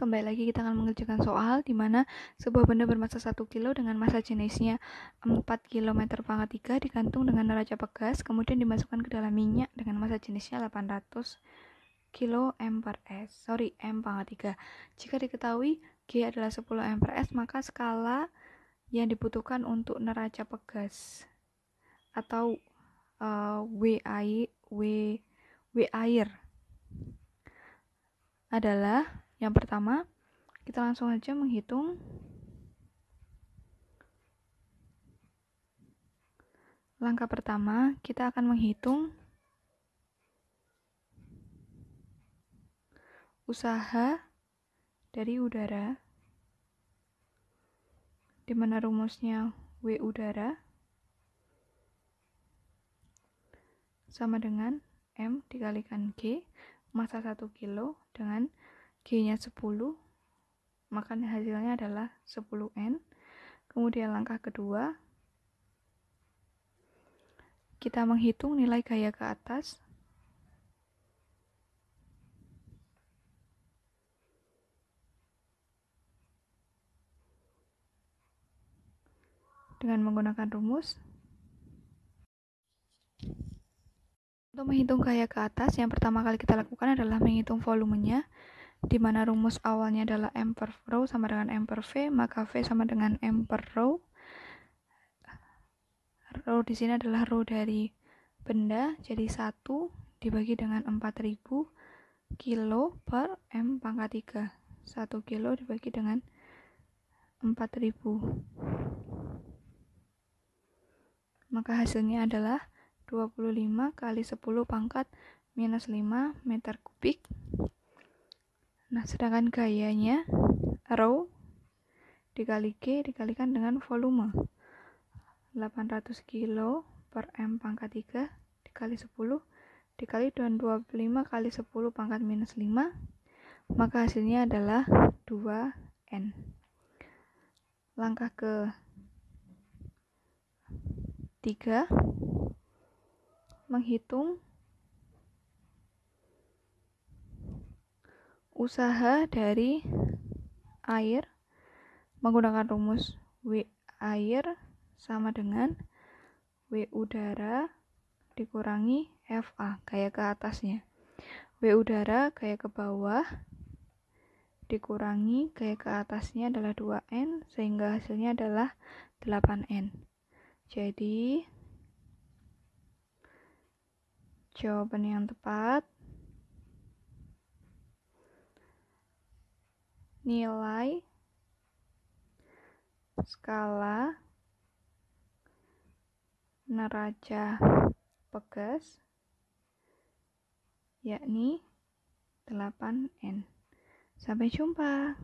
kembali lagi kita akan mengerjakan soal di mana sebuah benda bermassa 1 kilo dengan massa jenisnya 4 km pangkat 3 digantung dengan neraca pegas kemudian dimasukkan ke dalam minyak dengan massa jenisnya 800 kilo M per S sorry M pangkat 3 jika diketahui G adalah 10 M per S maka skala yang dibutuhkan untuk neraca pegas atau uh, W, air, w, w air adalah yang pertama, kita langsung aja menghitung Langkah pertama, kita akan menghitung usaha dari udara di mana rumusnya W udara sama dengan M dikalikan G massa 1 kilo dengan G-nya 10, maka hasilnya adalah 10N. Kemudian langkah kedua, kita menghitung nilai gaya ke atas. dengan menggunakan rumus untuk menghitung gaya ke atas, yang pertama kali kita lakukan adalah menghitung volumenya di mana rumus awalnya adalah M per rho sama dengan M per V, maka V sama dengan M per rho. Rho di sini adalah rho dari benda, jadi 1 dibagi dengan 4000 kilo per M pangkat 3. 1 kilo dibagi dengan 4000. Maka hasilnya adalah 25 kali 10 pangkat minus 5 meter kubik Nah, sedangkan gayanya row dikali G dikalikan dengan volume 800 kilo per M pangkat 3 dikali 10 dikali 25 kali 10 pangkat minus 5 maka hasilnya adalah 2N langkah ke 3 menghitung usaha dari air menggunakan rumus W air sama dengan W udara dikurangi FA gaya ke atasnya W udara gaya ke bawah dikurangi gaya ke atasnya adalah 2N sehingga hasilnya adalah 8N jadi jawaban yang tepat nilai skala neraca pegas yakni 8N. Sampai jumpa.